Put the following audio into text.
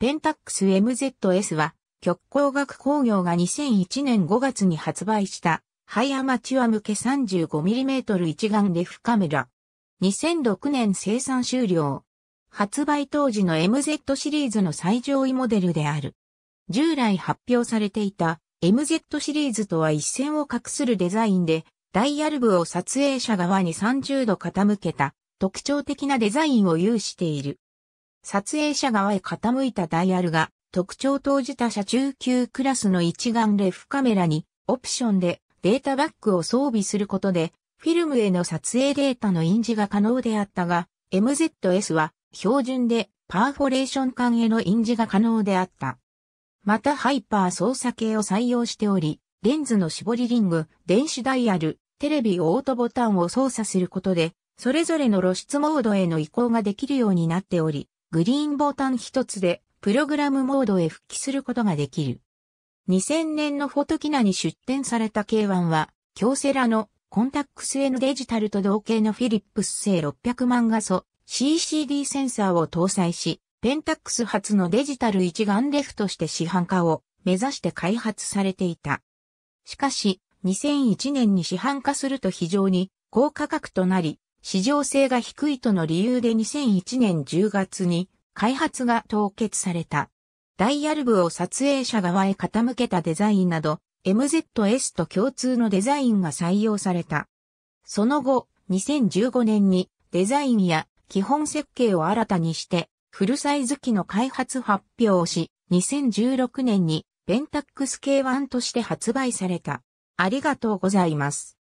ペンタックス MZS は、極光学工業が2001年5月に発売した、ハイアマチュア向け 35mm 一眼レフカメラ。2006年生産終了。発売当時の MZ シリーズの最上位モデルである。従来発表されていた MZ シリーズとは一線を画するデザインで、ダイヤル部を撮影者側に30度傾けた特徴的なデザインを有している。撮影者側へ傾いたダイヤルが特徴投じた車中級クラスの一眼レフカメラにオプションでデータバックを装備することでフィルムへの撮影データの印字が可能であったが MZS は標準でパーフォレーション管への印字が可能であった。またハイパー操作系を採用しており、レンズの絞りリング、電子ダイヤル、テレビオートボタンを操作することで、それぞれの露出モードへの移行ができるようになっており、グリーンボタン一つでプログラムモードへ復帰することができる。2000年のフォトキナに出展された K1 は、京セラのコンタックス N デジタルと同型のフィリップス製600万画素 CCD センサーを搭載し、ペンタックス初のデジタル一眼レフとして市販化を目指して開発されていた。しかし、2001年に市販化すると非常に高価格となり、市場性が低いとの理由で2001年10月に開発が凍結された。ダイヤル部を撮影者側へ傾けたデザインなど、MZS と共通のデザインが採用された。その後、2015年にデザインや基本設計を新たにして、フルサイズ機の開発発表をし、2016年にベンタックス K1 として発売された。ありがとうございます。